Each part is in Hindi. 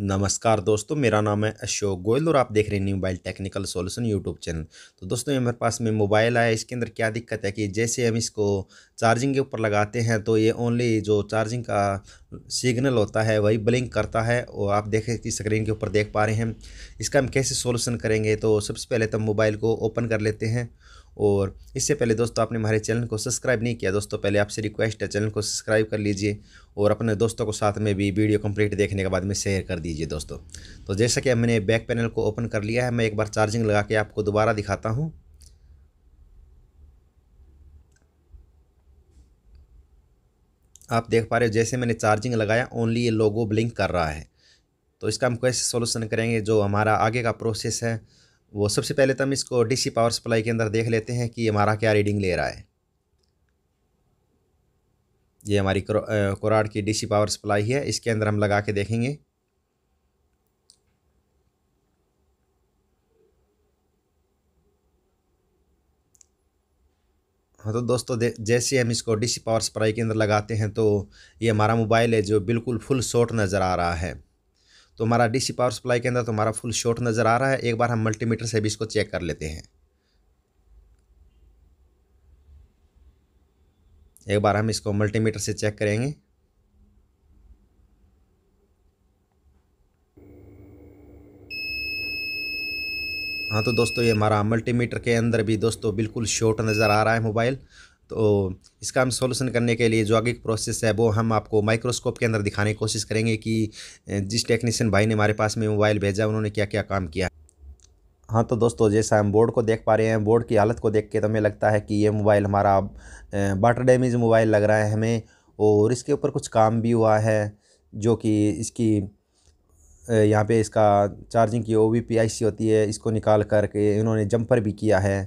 नमस्कार दोस्तों मेरा नाम है अशोक गोयल और आप देख रहे हैं new mobile technical solution YouTube channel तो दोस्तों ये मेरे पास में मोबाइल आया इसके अंदर क्या दिक्कत है कि जैसे हम इसको चार्जिंग के ऊपर लगाते हैं तो ये ओनली जो चार्जिंग का सिग्नल होता है वही ब्लिंक करता है और आप देखें कि स्क्रीन के ऊपर देख पा रहे हैं इसका हम कैसे सोल्यूशन करेंगे तो सबसे पहले तो मोबाइल को ओपन कर लेते हैं और इससे पहले दोस्तों आपने हमारे चैनल को सब्सक्राइब नहीं किया दोस्तों पहले आपसे रिक्वेस्ट है चैनल को सब्सक्राइब कर लीजिए और अपने दोस्तों को साथ में भी वीडियो कंप्लीट देखने के बाद में शेयर कर दीजिए दोस्तों तो जैसा कि हमने बैक पैनल को ओपन कर लिया है मैं एक बार चार्जिंग लगा के आपको दोबारा दिखाता हूँ आप देख पा रहे हो जैसे मैंने चार्जिंग लगाया ओनली ये लोगो ब्लिंक कर रहा है तो इसका हम कैसे सोल्यूसन करेंगे जो हमारा आगे का प्रोसेस है वो सबसे पहले तो हम इसको डीसी पावर सप्लाई के अंदर देख लेते हैं कि हमारा क्या रीडिंग ले रहा है ये हमारी कोराड की डीसी पावर सप्लाई है इसके अंदर हम लगा के देखेंगे हाँ तो दोस्तों जैसे हम इसको डीसी पावर सप्लाई के अंदर लगाते हैं तो ये हमारा मोबाइल है जो बिल्कुल फुल शॉर्ट नज़र आ रहा है तो हमारा डीसी पावर सप्लाई के अंदर तो हमारा फुल शॉर्ट नज़र आ रहा है एक बार हम मल्टीमीटर से भी इसको चेक कर लेते हैं एक बार हम इसको मल्टीमीटर से चेक करेंगे हाँ तो दोस्तों ये हमारा मल्टीमीटर के अंदर भी दोस्तों बिल्कुल शॉर्ट नज़र आ रहा है मोबाइल तो इसका हम सोल्यूशन करने के लिए जो आगे प्रोसेस है वो हम आपको माइक्रोस्कोप के अंदर दिखाने की कोशिश करेंगे कि जिस टेक्नीशियन भाई ने हमारे पास में मोबाइल भेजा उन्होंने क्या क्या काम किया हाँ तो दोस्तों जैसा हम बोर्ड को देख पा रहे हैं बोर्ड की हालत को देख के तो हमें लगता है कि ये मोबाइल हमारा वाटर डैमेज मोबाइल लग रहा है हमें और इसके ऊपर कुछ काम भी हुआ है जो कि इसकी यहाँ पे इसका चार्जिंग की ओ वी पी आई सी होती है इसको निकाल करके इन्होंने जंपर भी किया है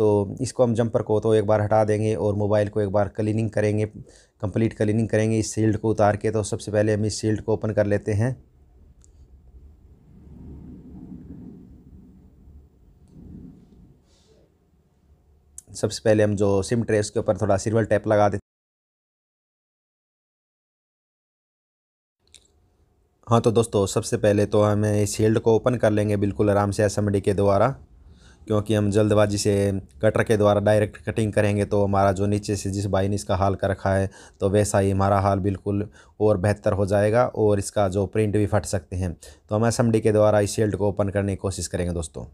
तो इसको हम जंपर को तो एक बार हटा देंगे और मोबाइल को एक बार क्लीनिंग करेंगे कंप्लीट क्लीनिंग करेंगे इस सील्ड को उतार के तो सबसे पहले हम इस सील्ड को ओपन कर लेते हैं सबसे पहले हम जो सिम ट्रे उसके ऊपर थोड़ा सिल्वर टैप लगा देते हाँ तो दोस्तों सबसे पहले तो हमें इस शील्ड को ओपन कर लेंगे बिल्कुल आराम से एस के द्वारा क्योंकि हम जल्दबाजी से कटर के द्वारा डायरेक्ट कटिंग करेंगे तो हमारा जो नीचे से जिस भाई ने इसका हाल कर रखा है तो वैसा ही हमारा हाल बिल्कुल और बेहतर हो जाएगा और इसका जो प्रिंट भी फट सकते हैं तो हम एस के द्वारा इस शेल्ट को ओपन करने की कोशिश करेंगे दोस्तों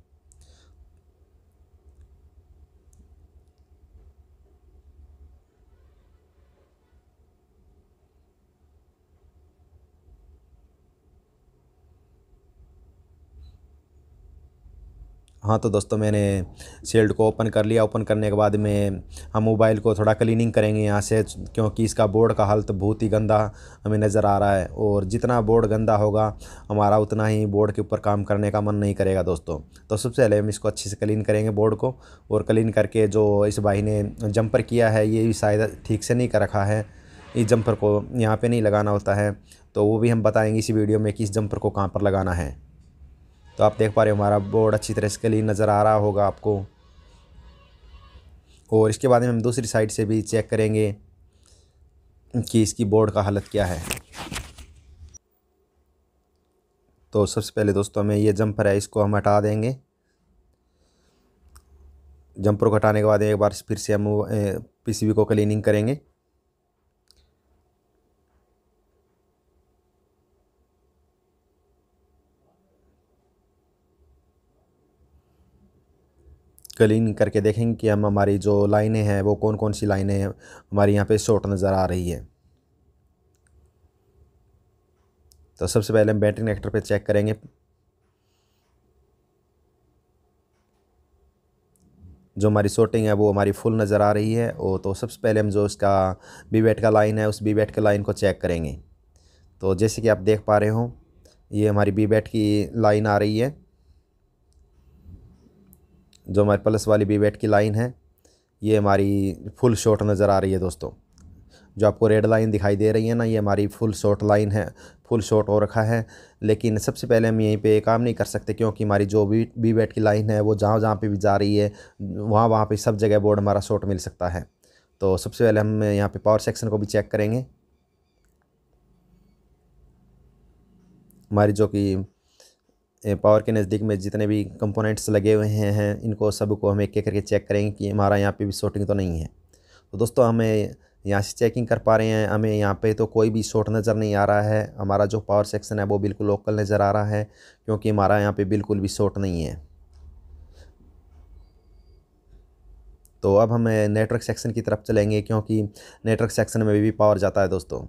हाँ तो दोस्तों मैंने शील्ड को ओपन कर लिया ओपन करने के बाद में हम मोबाइल को थोड़ा क्लीनिंग करेंगे यहाँ से क्योंकि इसका बोर्ड का हालत बहुत ही गंदा हमें नज़र आ रहा है और जितना बोर्ड गंदा होगा हमारा उतना ही बोर्ड के ऊपर काम करने का मन नहीं करेगा दोस्तों तो सबसे पहले हम इसको अच्छे से क्लीन करेंगे बोर्ड को और क्लीन करके जो इस भाई ने जंपर किया है ये भी शायद ठीक से नहीं कर रखा है इस जंपर को यहाँ पर नहीं लगाना होता है तो वो भी हम बताएँगे इसी वीडियो में कि इस जंपर को कहाँ पर लगाना है तो आप देख पा रहे हो हमारा बोर्ड अच्छी तरह से क्लीन नज़र आ रहा होगा आपको और इसके बाद में हम दूसरी साइड से भी चेक करेंगे कि इसकी बोर्ड का हालत क्या है तो सबसे पहले दोस्तों हमें ये जंपर है इसको हम हटा देंगे जंपर को हटाने के बाद एक बार फिर से हम पीसीबी को क्लीनिंग करेंगे क्लीन करके देखेंगे कि हम हमारी जो लाइनें हैं वो कौन कौन सी लाइनें हमारी यहाँ पे शॉर्ट नज़र आ रही है तो सबसे पहले हम बैटरी कनेक्टर पे चेक करेंगे जो हमारी शॉर्टिंग है वो हमारी फुल नज़र आ रही है और तो सबसे पहले हम जो उसका बी बैट का लाइन है उस बी बैट के लाइन को चेक करेंगे तो जैसे कि आप देख पा रहे हो ये हमारी बी बैट की लाइन आ रही है जो हमारी प्लस वाली बी वेट की लाइन है ये हमारी फुल शॉर्ट नज़र आ रही है दोस्तों जो आपको रेड लाइन दिखाई दे रही है ना ये हमारी फुल शॉर्ट लाइन है फुल शॉर्ट हो रखा है लेकिन सबसे पहले हम यहीं पे काम नहीं कर सकते क्योंकि हमारी जो भी बी वेट की लाइन है वो जहाँ जहाँ पे भी जा रही है वहाँ वहाँ पे सब जगह बोर्ड हमारा शॉट मिल सकता है तो सबसे पहले हम यहाँ पे पावर सेक्शन को भी चेक करेंगे हमारी जो कि पावर के नज़दीक में जितने भी कंपोनेंट्स लगे हुए हैं इनको सब को हम एक एक करके चेक करेंगे कि हमारा यहाँ पे भी शॉर्टिंग तो नहीं है तो दोस्तों हमें यहाँ से चेकिंग कर पा रहे हैं हमें यहाँ पे तो कोई भी शॉर्ट नज़र नहीं आ रहा है हमारा जो पावर सेक्शन है वो बिल्कुल लोकल नज़र आ रहा है क्योंकि हमारा यहाँ पर बिल्कुल भी शॉर्ट नहीं है तो अब हम नेटवर्क सेक्शन की तरफ चलेंगे क्योंकि नेटवर्क सेक्शन में भी पावर जाता है दोस्तों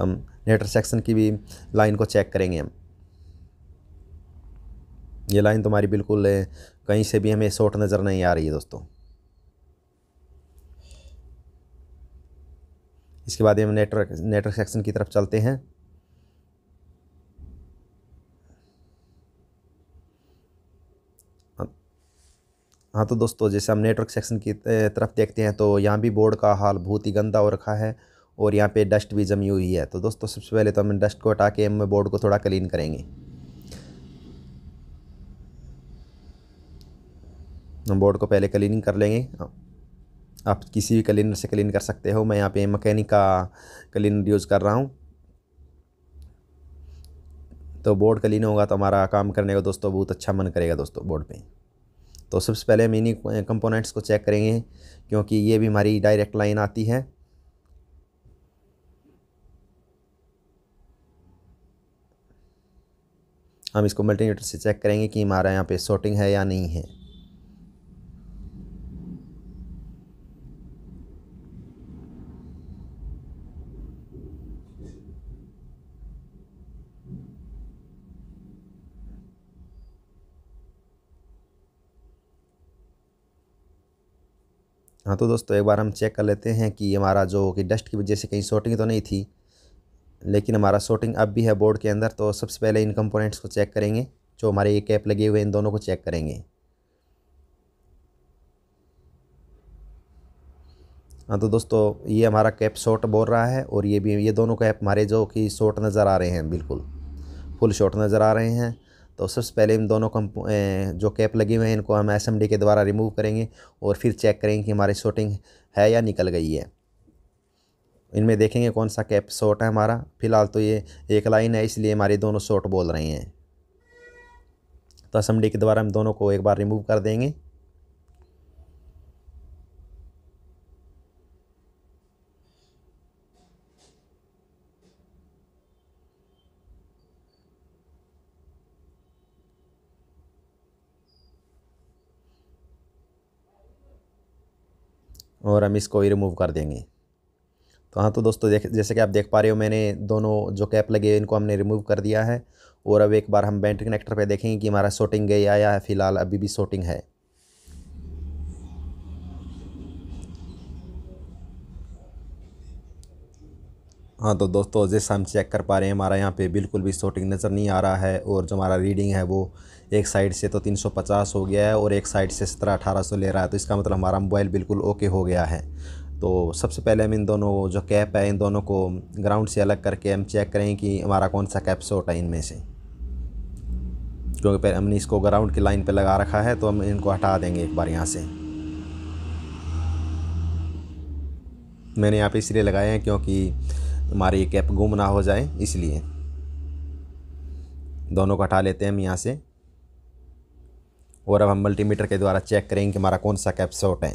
हम नेटवर्क सेक्शन की भी लाइन को चेक करेंगे हम ये लाइन तुम्हारी बिल्कुल कहीं से भी हमें शॉर्ट नज़र नहीं आ रही है दोस्तों इसके बाद हम नेटवर्क नेटवर्क सेक्शन की तरफ चलते हैं हाँ, हाँ तो दोस्तों जैसे हम नेटवर्क सेक्शन की तरफ देखते हैं तो यहाँ भी बोर्ड का हाल बहुत ही गंदा हो रखा है और यहाँ पे डस्ट भी जमी हुई है तो दोस्तों सबसे पहले तो हम डस्ट को हटा के हम बोर्ड को थोड़ा क्लीन करेंगे हम बोर्ड को पहले क्लीनिंग कर लेंगे आप किसी भी क्लीनर से क्लीन कर सकते हो मैं यहाँ पे मकैनिक का क्लीनर यूज़ कर रहा हूँ तो बोर्ड क्लीन होगा तो हमारा काम करने का दोस्तों बहुत अच्छा मन करेगा दोस्तों बोर्ड पे तो सबसे पहले हम इन्हीं कंपोनेंट्स को चेक करेंगे क्योंकि ये भी हमारी डायरेक्ट लाइन आती है हम इसको मल्टीमीटर से चेक करेंगे कि हमारा यहाँ पे शॉर्टिंग है या नहीं है हाँ तो दोस्तों एक बार हम चेक कर लेते हैं कि हमारा जो कि डस्ट की वजह से कहीं शॉर्टिंग तो नहीं थी लेकिन हमारा शॉर्टिंग अब भी है बोर्ड के अंदर तो सबसे पहले इन कंपोनेंट्स को चेक करेंगे जो हमारे ये कैप लगे हुए इन दोनों को चेक करेंगे हाँ तो दोस्तों ये हमारा कैप शॉर्ट बोल रहा है और ये भी ये दोनों कैप हमारे जो कि शॉर्ट नज़र आ रहे हैं बिल्कुल फुल शॉर्ट नज़र आ रहे हैं तो सबसे पहले इन दोनों कम जो कैप लगे हुए हैं इनको हम एस के द्वारा रिमूव करेंगे और फिर चेक करेंगे कि हमारी शॉटिंग है या निकल गई है इनमें देखेंगे कौन सा कैप शॉट है हमारा फ़िलहाल तो ये एक लाइन है इसलिए हमारे दोनों शॉट बोल रहे हैं तो असम्बली के द्वारा हम दोनों को एक बार रिमूव कर देंगे और हम इसको ही रिमूव कर देंगे तो हाँ तो दोस्तों जैसे कि आप देख पा रहे हो मैंने दोनों जो कैप लगे इनको हमने रिमूव कर दिया है और अब एक बार हम बैटरी कनेक्टर पे देखेंगे कि हमारा शॉटिंग गया या फिलहाल अभी भी शॉटिंग है हाँ तो दोस्तों जैसा हम चेक कर पा रहे हैं हमारा यहाँ पे बिल्कुल भी शॉटिंग नज़र नहीं आ रहा है और जो हमारा रीडिंग है वो एक साइड से तो 350 हो गया है और एक साइड से सत्रह अठारह सौ ले रहा है तो इसका मतलब हमारा मोबाइल बिल्कुल ओके हो गया है तो सबसे पहले हम इन दोनों जो कैप है इन दोनों को ग्राउंड से अलग करके हम चेक करें कि हमारा कौन सा कैप शॉट है इनमें से क्योंकि पहले हमने इसको ग्राउंड की लाइन पर लगा रखा है तो हम इनको हटा देंगे एक बार यहाँ से मैंने यहाँ पर इसलिए लगाए हैं क्योंकि तुम्हारे ये कैप गुम ना हो जाए इसलिए दोनों को हटा लेते हैं हम यहाँ से और अब हम मल्टीमीटर के द्वारा चेक करेंगे कि हमारा कौन सा कैप शॉर्ट है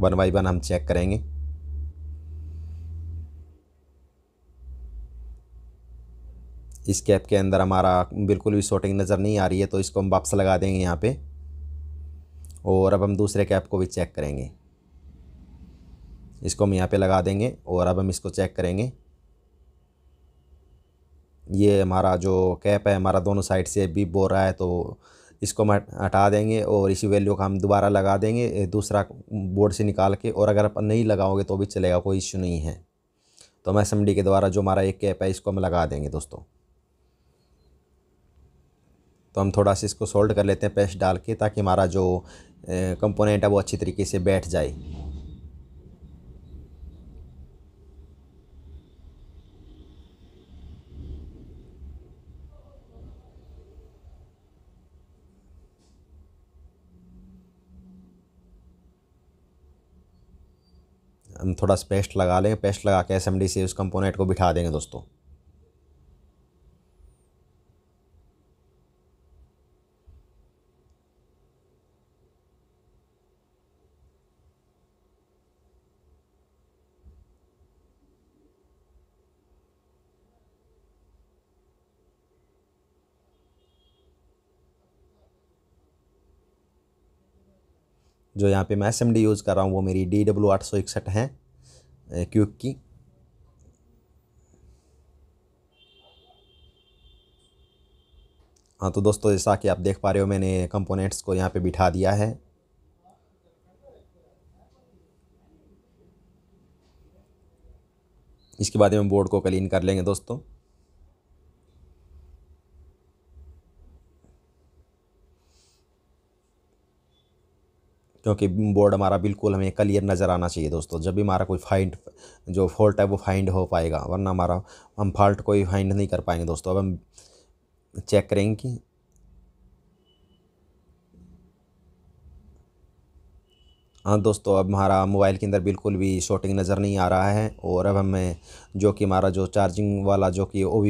वन बाई वन हम चेक करेंगे इस कैप के अंदर हमारा बिल्कुल भी शॉर्टिंग नज़र नहीं आ रही है तो इसको हम वापस लगा देंगे यहाँ पे और अब हम दूसरे कैप को भी चेक करेंगे इसको हम यहाँ पे लगा देंगे और अब हम इसको चेक करेंगे ये हमारा जो कैप है हमारा दोनों साइड से बीप बो रहा है तो इसको हम हटा देंगे और इसी वैल्यू का हम दोबारा लगा देंगे दूसरा बोर्ड से निकाल के और अगर आप नहीं लगाओगे तो भी चलेगा कोई इश्यू नहीं है तो हम एस के द्वारा जो हमारा एक कैप है इसको हम लगा देंगे दोस्तों तो हम थोड़ा सा इसको सोल्ड कर लेते हैं पेस्ट डाल के ताकि हमारा जो कंपोनेंट है वो अच्छी तरीके से बैठ जाए हम थोड़ा पेस्ट लगा लेंगे पेस्ट लगा के एस एम डी से उस कंपोनेंट को बिठा देंगे दोस्तों जो यहाँ पे मैं एस यूज़ कर रहा हूँ वो मेरी डी डब्ल्यू आठ सौ इकसठ है क्यूक की हाँ तो दोस्तों जैसा कि आप देख पा रहे हो मैंने कंपोनेंट्स को यहाँ पे बिठा दिया है इसके बाद में बोर्ड को क्लीन कर लेंगे दोस्तों क्योंकि बोर्ड हमारा बिल्कुल हमें क्लियर नज़र आना चाहिए दोस्तों जब भी हमारा कोई फाइंड जो फॉल्ट है वो फाइंड हो पाएगा वरना हमारा हम फॉल्ट कोई फाइंड नहीं कर पाएंगे दोस्तों अब हम चेक करेंगे कि हाँ दोस्तों अब हमारा मोबाइल के अंदर बिल्कुल भी शॉटिंग नज़र नहीं आ रहा है और अब हमें जो कि हमारा जो चार्जिंग वाला जो कि ओ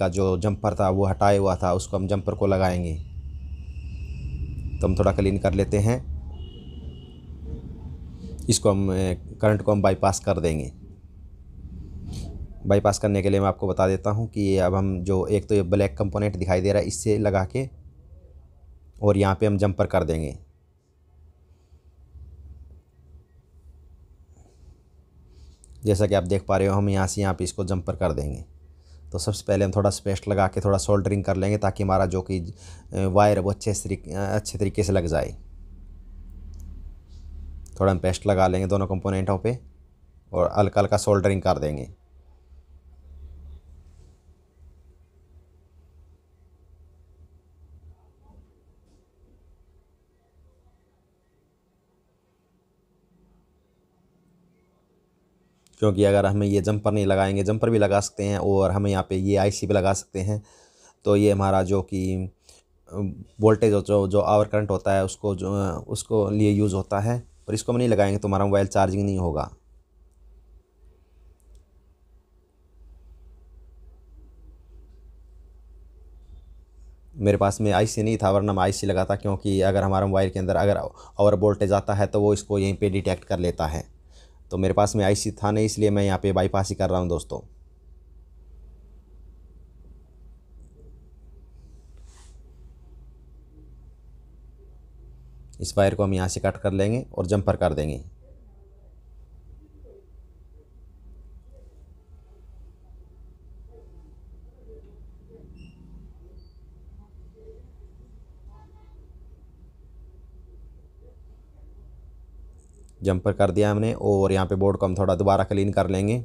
का जो जंपर था वो हटाया हुआ था उसको हम जंपर को लगाएंगे तो हम थोड़ा क्लीन कर लेते हैं इसको हम करंट को हम बाईपास कर देंगे बाईपास करने के लिए मैं आपको बता देता हूँ कि अब हम जो एक तो ये ब्लैक कंपोनेंट दिखाई दे रहा है इससे लगा के और यहाँ पे हम जंपर कर देंगे जैसा कि आप देख पा रहे हो हम यहाँ से यहाँ पे इसको जंपर कर देंगे तो सबसे पहले हम थोड़ा स्पेस्ट लगा के थोड़ा सोल्डरिंग कर लेंगे ताकि हमारा जो कि वायर वो अच्छे अच्छे तरीके से लग जाए थोड़ा हम पेस्ट लगा लेंगे दोनों कंपोनेंटों पे और हल्का हल्का सोल्डरिंग कर देंगे क्योंकि अगर हमें ये जंपर नहीं लगाएंगे जंपर भी लगा सकते हैं और हम यहाँ पे ये आईसी भी लगा सकते हैं तो ये हमारा जो कि वोल्टेज जो जो आवर करंट होता है उसको जो उसको लिए यूज़ होता है और इसको हम नहीं लगाएंगे तो हमारा मोबाइल चार्जिंग नहीं होगा मेरे पास में आई सी नहीं था वरना मैं आई सी लगाता क्योंकि अगर हमारा मोबाइल के अंदर अगर ओवर वोल्टेज आता है तो वो इसको यहीं पे डिटेक्ट कर लेता है तो मेरे पास में आई सी था नहीं इसलिए मैं यहाँ पे बाईपास ही कर रहा हूँ दोस्तों इस वायर को हम यहाँ से कट कर लेंगे और जंपर कर देंगे जंपर कर दिया हमने और यहाँ पे बोर्ड को हम थोड़ा दोबारा क्लीन कर लेंगे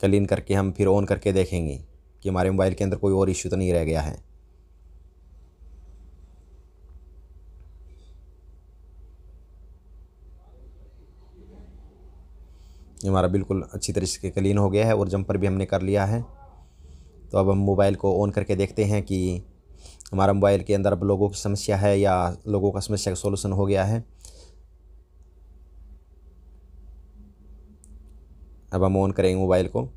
क्लीन करके हम फिर ऑन करके देखेंगे कि हमारे मोबाइल के अंदर कोई और इश्यू तो नहीं रह गया है ये हमारा बिल्कुल अच्छी तरीके से क्लीन हो गया है और जंपर भी हमने कर लिया है तो अब हम मोबाइल को ऑन करके देखते हैं कि हमारा मोबाइल के अंदर अब लोगों की समस्या है या लोगों का समस्या का सोलूसन हो गया है अब हम ऑन करेंगे मोबाइल को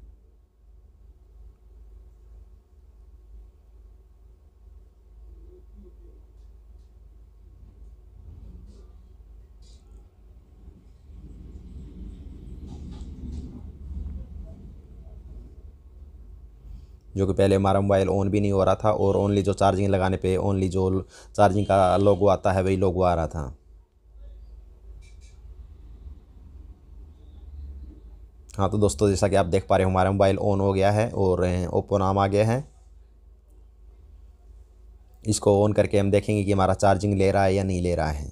जो कि पहले हमारा मोबाइल ऑन भी नहीं हो रहा था और ओनली जो चार्जिंग लगाने पे ओनली जो चार्जिंग का लोगो आता है वही लोगो आ रहा था हाँ तो दोस्तों जैसा कि आप देख पा रहे हो हमारा मोबाइल ऑन हो गया है और ओप्पो नाम आ गया है इसको ऑन करके हम देखेंगे कि हमारा चार्जिंग ले रहा है या नहीं ले रहा है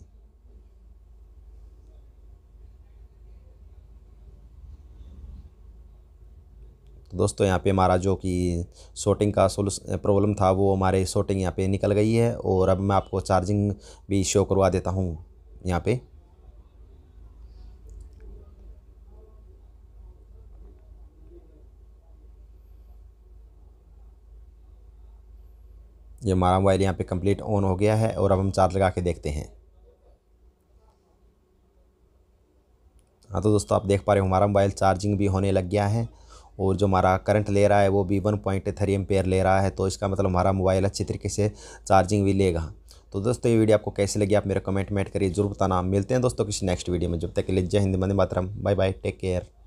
तो दोस्तों यहाँ पे हमारा जो कि शॉटिंग का सोल प्रॉब्लम था वो हमारे शॉटिंग यहाँ पे निकल गई है और अब मैं आपको चार्जिंग भी शो करवा देता हूँ यहाँ पे ये हमारा मोबाइल यहाँ पे कंप्लीट ऑन हो गया है और अब हम चार्ज लगा के देखते हैं हाँ तो दोस्तों आप देख पा रहे हो हमारा मोबाइल चार्जिंग भी होने लग गया है और जो हमारा करंट ले रहा है वो भी वन पॉइंट थ्री पेयर ले रहा है तो इसका मतलब हमारा मोबाइल अच्छी तरीके से चार्जिंग भी लेगा तो दोस्तों ये वीडियो आपको कैसे लगी आप मेरे कमेंट में ऐड करिए जरूर बताना मिलते हैं दोस्तों किसी नेक्स्ट वीडियो में जब तक के लिए जय हिंद मंदिर मातरम बाय बाय टेक केयर